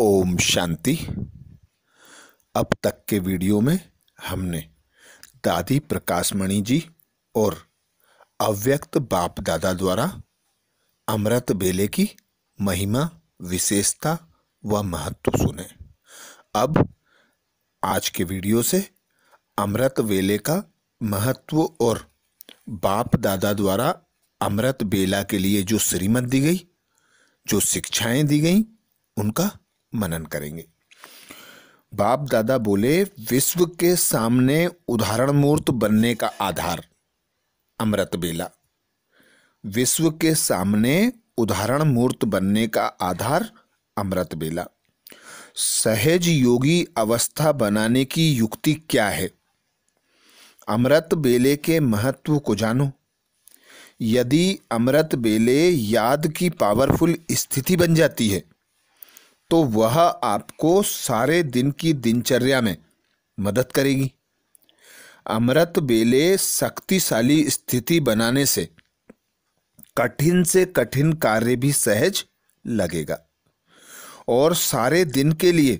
ओम शांति अब तक के वीडियो में हमने दादी प्रकाशमणि जी और अव्यक्त बाप दादा द्वारा अमृत बेले की महिमा विशेषता व महत्व सुने अब आज के वीडियो से अमृत बेले का महत्व और बाप दादा द्वारा अमृत बेला के लिए जो श्रीमत दी गई जो शिक्षाएं दी गई उनका मनन करेंगे बाप दादा बोले विश्व के सामने उदाहरण मूर्त बनने का आधार अमृत बेला विश्व के सामने उदाहरण मूर्त बनने का आधार अमृत बेला सहज योगी अवस्था बनाने की युक्ति क्या है अमृत बेले के महत्व को जानो यदि अमृत बेले याद की पावरफुल स्थिति बन जाती है तो वह आपको सारे दिन की दिनचर्या में मदद करेगी अमृत बेले शक्तिशाली स्थिति बनाने से कठिन से कठिन कार्य भी सहज लगेगा और सारे दिन के लिए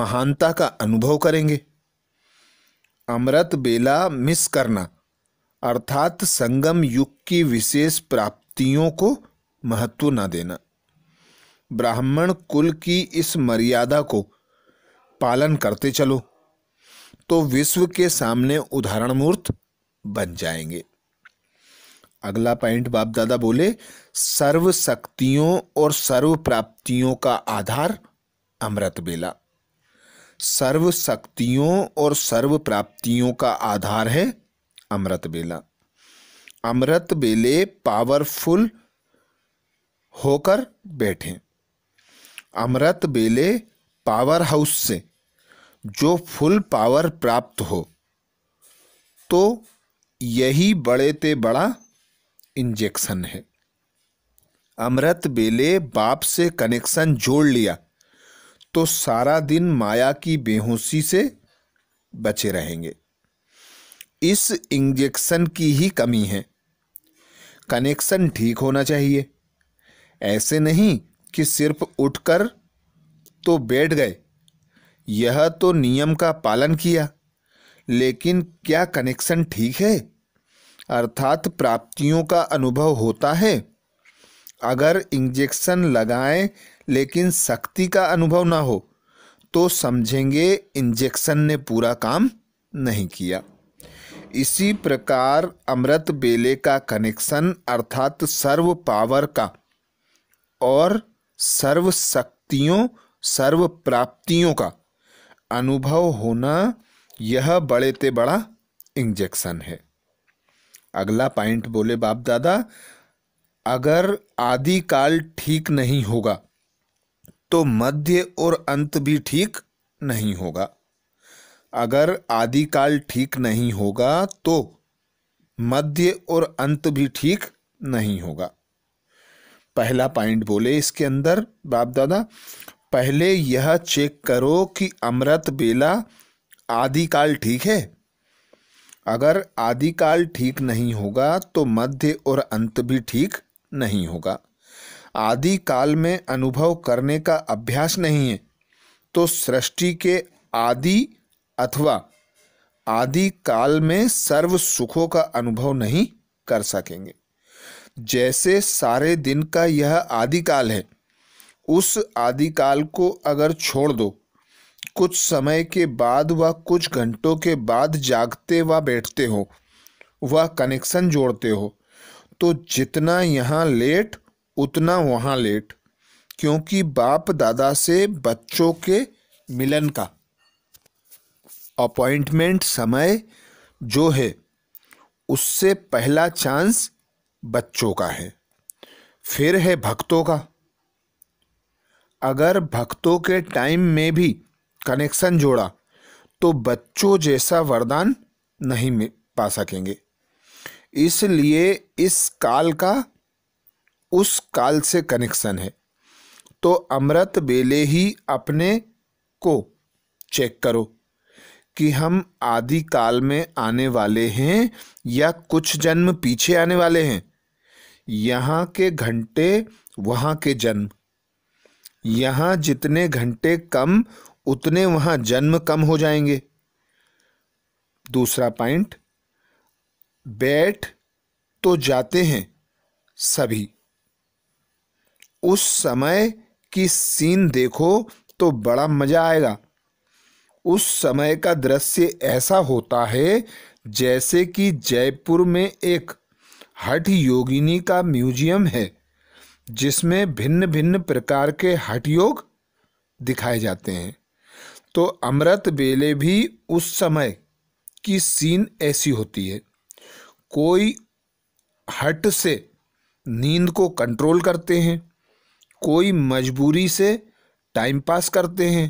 महानता का अनुभव करेंगे अमृत बेला मिस करना अर्थात संगम युग की विशेष प्राप्तियों को महत्व न देना ब्राह्मण कुल की इस मर्यादा को पालन करते चलो तो विश्व के सामने उदाहरण मूर्त बन जाएंगे अगला पॉइंट बाप दादा बोले सर्व शक्तियों और सर्व प्राप्तियों का आधार अमृत बेला सर्व शक्तियों और सर्व प्राप्तियों का आधार है अमृत बेला अमृत बेले पावरफुल होकर बैठें अमृत बेले पावर हाउस से जो फुल पावर प्राप्त हो तो यही बड़े ते बड़ा इंजेक्शन है अमृत बेले बाप से कनेक्शन जोड़ लिया तो सारा दिन माया की बेहोशी से बचे रहेंगे इस इंजेक्शन की ही कमी है कनेक्शन ठीक होना चाहिए ऐसे नहीं कि सिर्फ उठकर तो बैठ गए यह तो नियम का पालन किया लेकिन क्या कनेक्शन ठीक है अर्थात प्राप्तियों का अनुभव होता है अगर इंजेक्शन लगाएं लेकिन शक्ति का अनुभव ना हो तो समझेंगे इंजेक्शन ने पूरा काम नहीं किया इसी प्रकार अमृत बेले का कनेक्शन अर्थात सर्व पावर का और सर्व शक्तियों सर्व प्राप्तियों का अनुभव होना यह बड़े ते बड़ा इंजेक्शन है अगला पॉइंट बोले बाप दादा अगर आदिकाल ठीक नहीं होगा तो मध्य और अंत भी ठीक नहीं होगा अगर आदिकाल ठीक नहीं होगा तो मध्य और अंत भी ठीक नहीं होगा पहला पॉइंट बोले इसके अंदर बाप दादा पहले यह चेक करो कि अमृत बेला आदिकाल ठीक है अगर आदिकाल ठीक नहीं होगा तो मध्य और अंत भी ठीक नहीं होगा आदिकाल में अनुभव करने का अभ्यास नहीं है तो सृष्टि के आदि अथवा आदि काल में सर्व सुखों का अनुभव नहीं कर सकेंगे जैसे सारे दिन का यह आदिकाल है उस आदिकाल को अगर छोड़ दो कुछ समय के बाद व कुछ घंटों के बाद जागते व बैठते हो व कनेक्शन जोड़ते हो तो जितना यहाँ लेट उतना वहाँ लेट क्योंकि बाप दादा से बच्चों के मिलन का अपॉइंटमेंट समय जो है उससे पहला चांस बच्चों का है फिर है भक्तों का अगर भक्तों के टाइम में भी कनेक्शन जोड़ा तो बच्चों जैसा वरदान नहीं पा सकेंगे इसलिए इस काल का उस काल से कनेक्शन है तो अमृत बेले ही अपने को चेक करो कि हम आदि काल में आने वाले हैं या कुछ जन्म पीछे आने वाले हैं यहाँ के घंटे वहाँ के जन्म यहाँ जितने घंटे कम उतने वहाँ जन्म कम हो जाएंगे दूसरा पॉइंट बैठ तो जाते हैं सभी उस समय की सीन देखो तो बड़ा मज़ा आएगा उस समय का दृश्य ऐसा होता है जैसे कि जयपुर में एक हठ योगिनी का म्यूजियम है जिसमें भिन्न भिन्न प्रकार के हठ योग दिखाए जाते हैं तो अमृत बेले भी उस समय की सीन ऐसी होती है कोई हट से नींद को कंट्रोल करते हैं कोई मजबूरी से टाइम पास करते हैं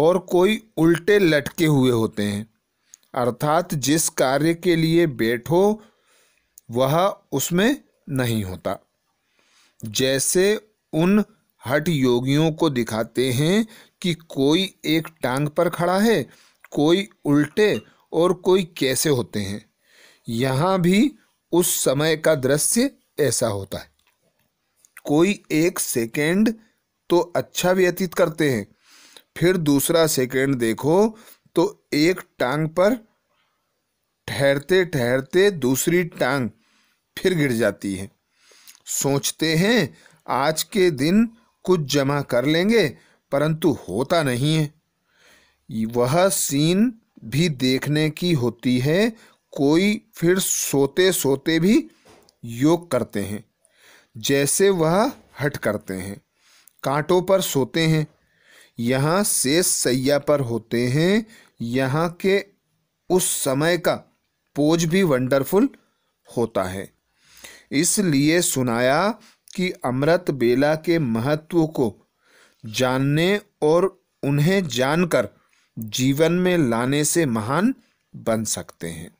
और कोई उल्टे लटके हुए होते हैं अर्थात जिस कार्य के लिए बैठो वह उसमें नहीं होता जैसे उन हट योगियों को दिखाते हैं कि कोई एक टांग पर खड़ा है कोई उल्टे और कोई कैसे होते हैं यहाँ भी उस समय का दृश्य ऐसा होता है कोई एक सेकेंड तो अच्छा व्यतीत करते हैं फिर दूसरा सेकेंड देखो तो एक टांग पर ठहरते ठहरते दूसरी टांग फिर गिर जाती है सोचते हैं आज के दिन कुछ जमा कर लेंगे परंतु होता नहीं है वह सीन भी देखने की होती है कोई फिर सोते सोते भी योग करते हैं जैसे वह हट करते हैं कांटों पर सोते हैं यहाँ शेष सैया पर होते हैं यहाँ के उस समय का पोज भी वंडरफुल होता है इसलिए सुनाया कि अमृत बेला के महत्व को जानने और उन्हें जानकर जीवन में लाने से महान बन सकते हैं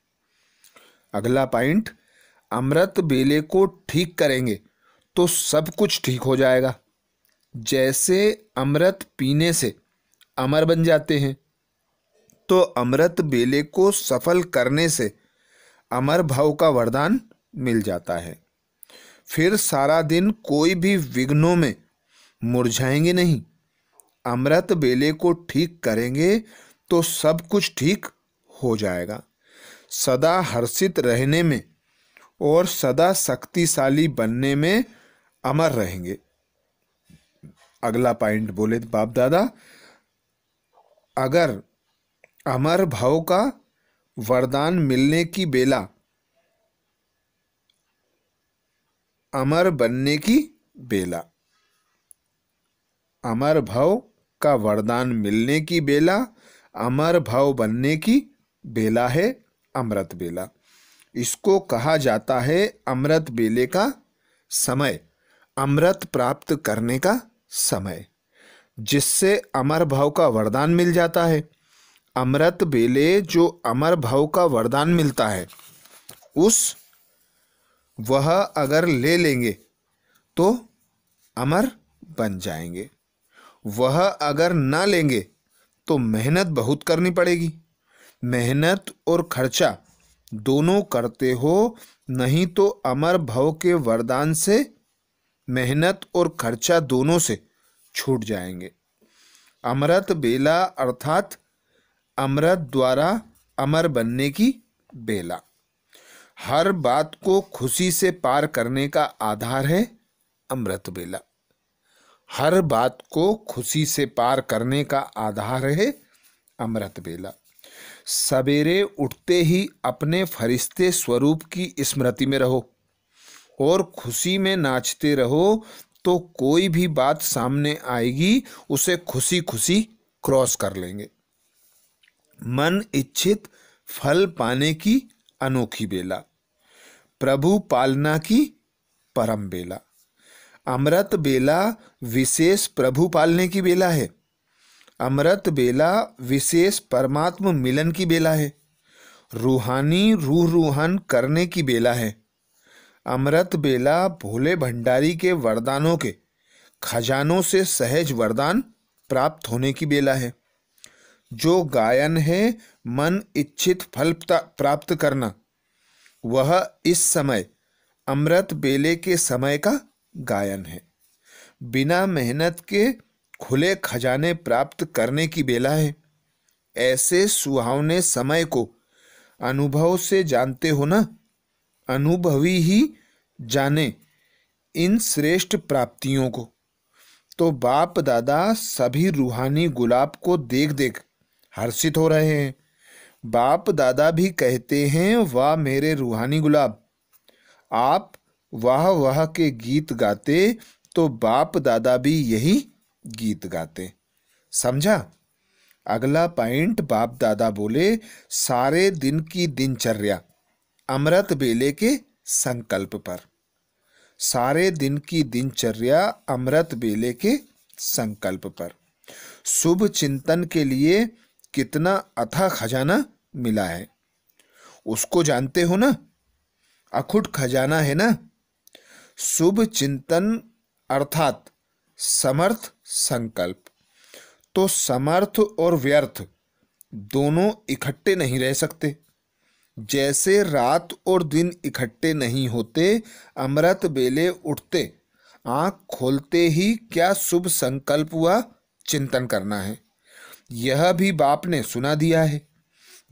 अगला पॉइंट अमृत बेले को ठीक करेंगे तो सब कुछ ठीक हो जाएगा जैसे अमृत पीने से अमर बन जाते हैं तो अमृत बेले को सफल करने से अमर भाव का वरदान मिल जाता है फिर सारा दिन कोई भी विघ्नों में मुरझाएंगे नहीं अमृत बेले को ठीक करेंगे तो सब कुछ ठीक हो जाएगा सदा हर्षित रहने में और सदा शक्तिशाली बनने में अमर रहेंगे अगला पॉइंट बोले बाप दादा अगर अमर भाव का वरदान मिलने की बेला अमर बनने की बेला अमर भाव का वरदान मिलने की बेला अमर भाव बनने की बेला है अमृत बेला इसको कहा जाता है अमृत बेले का समय अमृत प्राप्त करने का समय जिससे अमर भाव का वरदान मिल जाता है अमृत बेले जो अमर भाव का वरदान मिलता है उस वह अगर ले लेंगे तो अमर बन जाएंगे वह अगर ना लेंगे तो मेहनत बहुत करनी पड़ेगी मेहनत और खर्चा दोनों करते हो नहीं तो अमर भव के वरदान से मेहनत और खर्चा दोनों से छूट जाएंगे अमृत बेला अर्थात अमृत द्वारा अमर बनने की बेला हर बात को खुशी से पार करने का आधार है अमृत बेला हर बात को खुशी से पार करने का आधार है अमृत बेला सवेरे उठते ही अपने फरिश्ते स्वरूप की स्मृति में रहो और खुशी में नाचते रहो तो कोई भी बात सामने आएगी उसे खुशी खुशी क्रॉस कर लेंगे मन इच्छित फल पाने की अनोखी बेला प्रभु पालना की परम बेला अमृत बेला विशेष प्रभु पालने की बेला है अमृत बेला विशेष परमात्म मिलन की बेला है रूहानी रूह रूहन करने की बेला है अमृत बेला भोले भंडारी के वरदानों के खजानों से सहज वरदान प्राप्त होने की बेला है जो गायन है मन इच्छित फल प्राप्त करना वह इस समय अमृत बेले के समय का गायन है बिना मेहनत के खुले खजाने प्राप्त करने की बेला है ऐसे सुहावने समय को अनुभव से जानते हो ना अनुभवी ही जाने इन श्रेष्ठ प्राप्तियों को तो बाप दादा सभी रूहानी गुलाब को देख देख हर्षित हो रहे हैं बाप दादा भी कहते हैं वाह मेरे रूहानी गुलाब आप वाह वाह के गीत गाते तो बाप दादा भी यही गीत गाते समझा अगला पॉइंट बाप दादा बोले सारे दिन की दिनचर्या अमृत बेले के संकल्प पर सारे दिन की दिनचर्या अमृत बेले के संकल्प पर शुभ चिंतन के लिए कितना अथा खजाना मिला है उसको जानते हो ना अखुट खजाना है ना शुभ चिंतन अर्थात समर्थ संकल्प तो समर्थ और व्यर्थ दोनों इकट्ठे नहीं रह सकते जैसे रात और दिन इकट्ठे नहीं होते अमृत बेले उठते आंख खोलते ही क्या शुभ संकल्प हुआ चिंतन करना है यह भी बाप ने सुना दिया है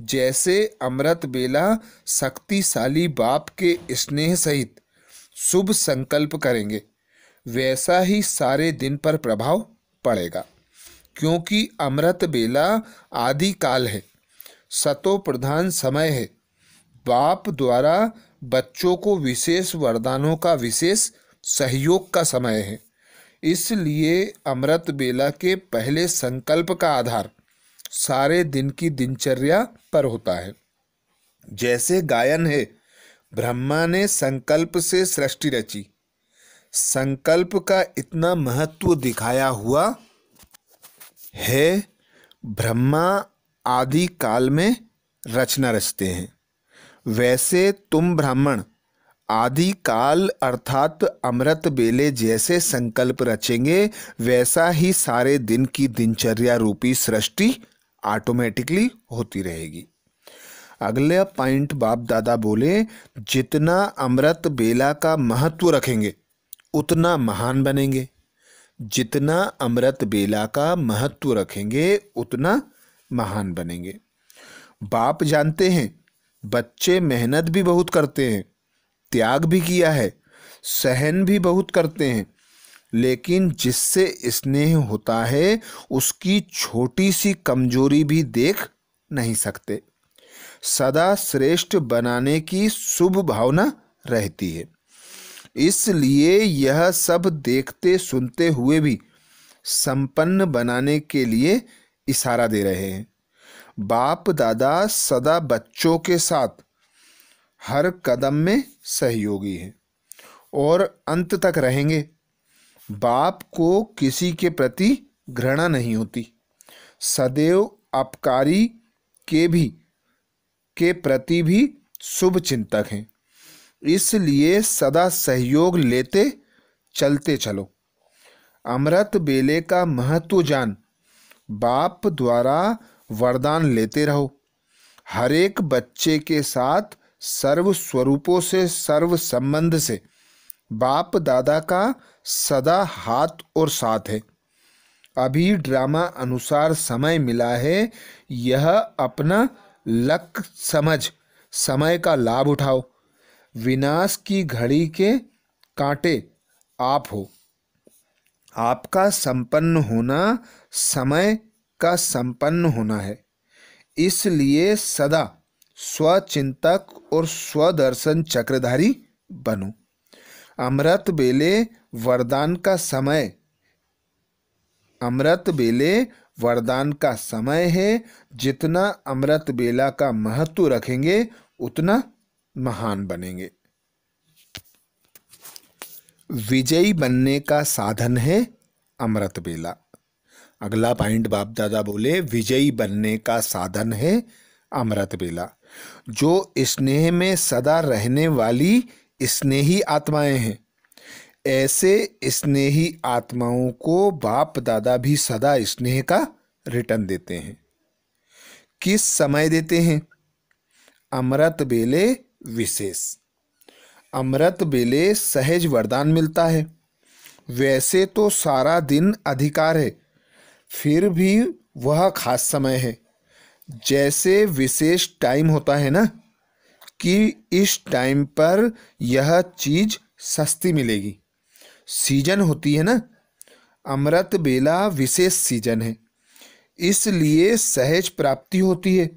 जैसे अमृत बेला शक्तिशाली बाप के स्नेह सहित शुभ संकल्प करेंगे वैसा ही सारे दिन पर प्रभाव पड़ेगा क्योंकि अमृत बेला आदि काल है सतो प्रधान समय है बाप द्वारा बच्चों को विशेष वरदानों का विशेष सहयोग का समय है इसलिए अमृत बेला के पहले संकल्प का आधार सारे दिन की दिनचर्या पर होता है जैसे गायन है ब्रह्मा ने संकल्प से सृष्टि रची संकल्प का इतना महत्व दिखाया हुआ है ब्रह्मा आदि काल में रचना रचते हैं वैसे तुम ब्राह्मण आदि काल अर्थात अमृत बेले जैसे संकल्प रचेंगे वैसा ही सारे दिन की दिनचर्या रूपी सृष्टि ऑटोमेटिकली होती रहेगी अगला पॉइंट बाप दादा बोले जितना अमृत बेला का महत्व रखेंगे उतना महान बनेंगे जितना अमृत बेला का महत्व रखेंगे उतना महान बनेंगे बाप जानते हैं बच्चे मेहनत भी बहुत करते हैं त्याग भी किया है सहन भी बहुत करते हैं लेकिन जिससे स्नेह होता है उसकी छोटी सी कमजोरी भी देख नहीं सकते सदा श्रेष्ठ बनाने की शुभ भावना रहती है इसलिए यह सब देखते सुनते हुए भी संपन्न बनाने के लिए इशारा दे रहे हैं बाप दादा सदा बच्चों के साथ हर कदम में सहयोगी हैं और अंत तक रहेंगे बाप को किसी के प्रति घृणा नहीं होती सदैव अपकारी के भी के प्रति भी शुभ चिंतक हैं इसलिए सदा सहयोग लेते चलते चलो अमृत बेले का महत्व जान बाप द्वारा वरदान लेते रहो हरेक बच्चे के साथ सर्व स्वरूपों से सर्व संबंध से बाप दादा का सदा हाथ और साथ है अभी ड्रामा अनुसार समय मिला है यह अपना लक समझ समय का लाभ उठाओ विनाश की घड़ी के कांटे आप हो आपका संपन्न होना समय का संपन्न होना है इसलिए सदा स्वचिंतक और स्वदर्शन चक्रधारी बनो अमृत बेले वरदान का समय अमृत बेले वरदान का समय है जितना अमृत बेला का महत्व रखेंगे उतना महान बनेंगे विजयी बनने का साधन है अमृत बेला अगला पॉइंट बाप दादा बोले विजयी बनने का साधन है अमृत बेला जो स्नेह में सदा रहने वाली स्नेही आत्माएं हैं ऐसे स्नेही आत्माओं को बाप दादा भी सदा स्नेह का रिटर्न देते हैं किस समय देते हैं अमृत बेले विशेष अमृत बेले सहज वरदान मिलता है वैसे तो सारा दिन अधिकार है फिर भी वह खास समय है जैसे विशेष टाइम होता है ना कि इस टाइम पर यह चीज़ सस्ती मिलेगी सीजन होती है ना अमृत बेला विशेष सीजन है इसलिए सहज प्राप्ति होती है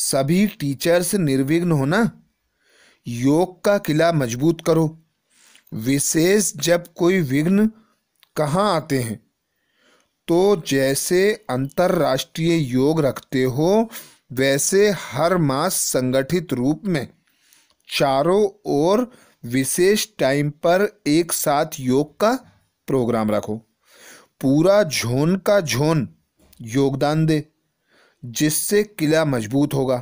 सभी टीचर्स निर्विघ्न हो ना योग का किला मजबूत करो विशेष जब कोई विघ्न कहाँ आते हैं तो जैसे अंतर्राष्ट्रीय योग रखते हो वैसे हर मास संगठित रूप में चारों ओर विशेष टाइम पर एक साथ योग का प्रोग्राम रखो पूरा झोन का झोन योगदान दे जिससे किला मजबूत होगा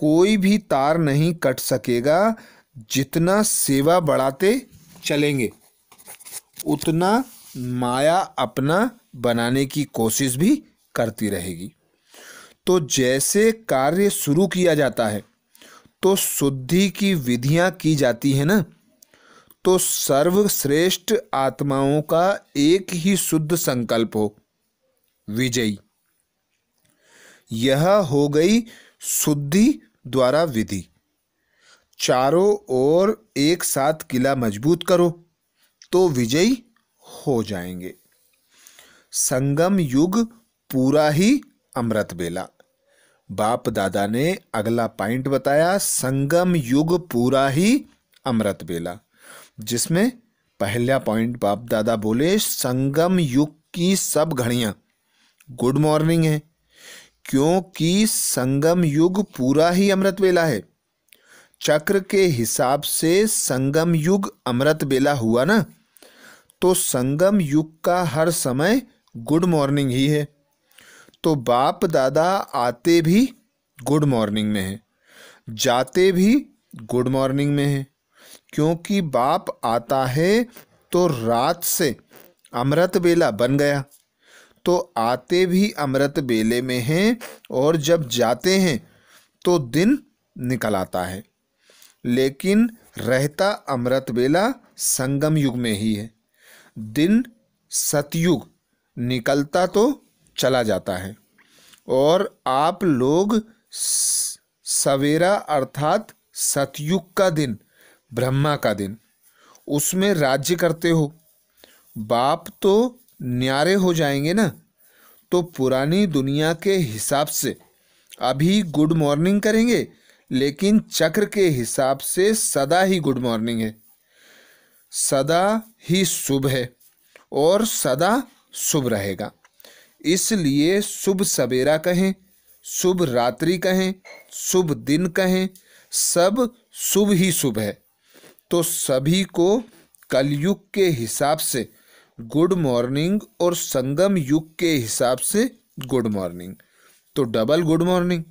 कोई भी तार नहीं कट सकेगा जितना सेवा बढ़ाते चलेंगे उतना माया अपना बनाने की कोशिश भी करती रहेगी तो जैसे कार्य शुरू किया जाता है तो शुद्धि की विधियां की जाती है ना तो सर्वश्रेष्ठ आत्माओं का एक ही शुद्ध संकल्प हो विजयी यह हो गई शुद्धि द्वारा विधि चारों ओर एक साथ किला मजबूत करो तो विजयी हो जाएंगे संगम युग पूरा ही अमृत बेला बाप दादा ने अगला पॉइंट बताया संगम युग पूरा ही अमृत बेला जिसमें पहला पॉइंट बाप दादा बोले संगम युग की सब घड़िया गुड मॉर्निंग है क्योंकि संगम युग पूरा ही अमृत बेला है चक्र के हिसाब से संगम युग अमृत बेला हुआ ना तो संगम युग का हर समय गुड मॉर्निंग ही है तो बाप दादा आते भी गुड मॉर्निंग में हैं जाते भी गुड मॉर्निंग में हैं क्योंकि बाप आता है तो रात से अमृत बेला बन गया तो आते भी अमृत बेले में हैं और जब जाते हैं तो दिन निकल आता है लेकिन रहता अमृत बेला संगम युग में ही है दिन सतयुग निकलता तो चला जाता है और आप लोग सवेरा अर्थात सतयुग का दिन ब्रह्मा का दिन उसमें राज्य करते हो बाप तो न्यारे हो जाएंगे ना तो पुरानी दुनिया के हिसाब से अभी गुड मॉर्निंग करेंगे लेकिन चक्र के हिसाब से सदा ही गुड मॉर्निंग है सदा ही शुभ है और सदा शुभ रहेगा इसलिए शुभ सवेरा कहें शुभ रात्रि कहें शुभ दिन कहें सब शुभ ही शुभ है तो सभी को कलयुग के हिसाब से गुड मॉर्निंग और संगम युग के हिसाब से गुड मॉर्निंग तो डबल गुड मॉर्निंग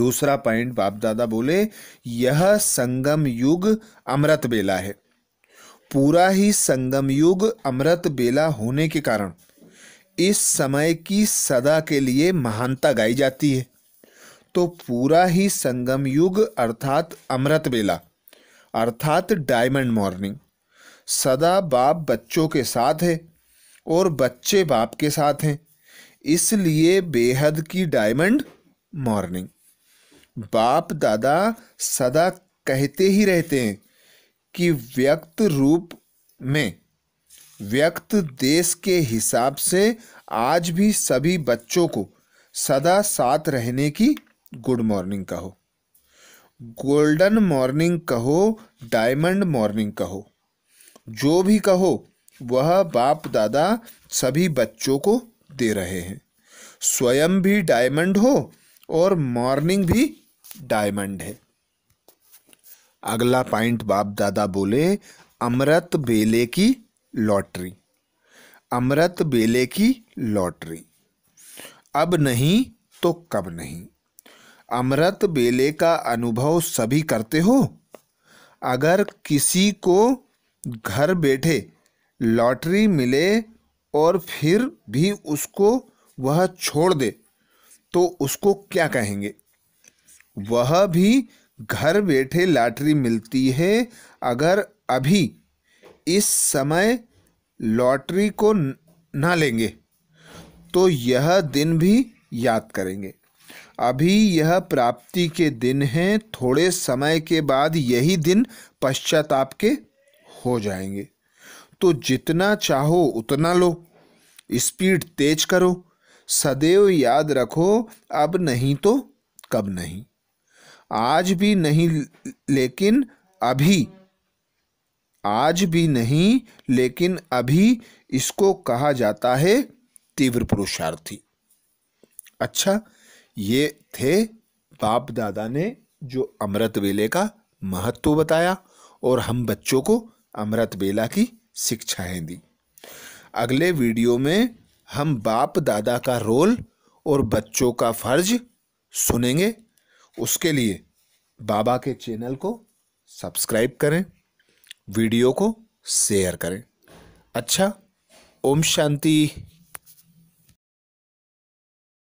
दूसरा पॉइंट बाप दादा बोले यह संगम युग अमृत बेला है पूरा ही संगम युग अमृत बेला होने के कारण इस समय की सदा के लिए महानता गाई जाती है तो पूरा ही संगम युग अर्थात अमृत बेला अर्थात डायमंड मॉर्निंग सदा बाप बच्चों के साथ है और बच्चे बाप के साथ हैं इसलिए बेहद की डायमंड मॉर्निंग बाप दादा सदा कहते ही रहते हैं कि व्यक्त रूप में व्यक्त देश के हिसाब से आज भी सभी बच्चों को सदा साथ रहने की गुड मॉर्निंग कहो गोल्डन मॉर्निंग कहो डायमंड मॉर्निंग कहो जो भी कहो वह बाप दादा सभी बच्चों को दे रहे हैं स्वयं भी डायमंड हो और मॉर्निंग भी डायमंड है अगला पॉइंट बाप दादा बोले अमृत बेले की लॉटरी अमृत बेले की लॉटरी अब नहीं तो कब नहीं अमृत बेले का अनुभव सभी करते हो अगर किसी को घर बैठे लॉटरी मिले और फिर भी उसको वह छोड़ दे तो उसको क्या कहेंगे वह भी घर बैठे लॉटरी मिलती है अगर अभी इस समय लॉटरी को ना लेंगे तो यह दिन भी याद करेंगे अभी यह प्राप्ति के दिन हैं थोड़े समय के बाद यही दिन पश्चाताप के हो जाएंगे तो जितना चाहो उतना लो स्पीड तेज करो सदैव याद रखो अब नहीं तो कब नहीं आज भी नहीं लेकिन अभी आज भी नहीं लेकिन अभी इसको कहा जाता है तीव्र पुरुषार्थी अच्छा ये थे बाप दादा ने जो अमृत वेले का महत्व बताया और हम बच्चों को अमृत बेला की शिक्षाएं दी अगले वीडियो में हम बाप दादा का रोल और बच्चों का फर्ज सुनेंगे उसके लिए बाबा के चैनल को सब्सक्राइब करें वीडियो को शेयर करें अच्छा ओम शांति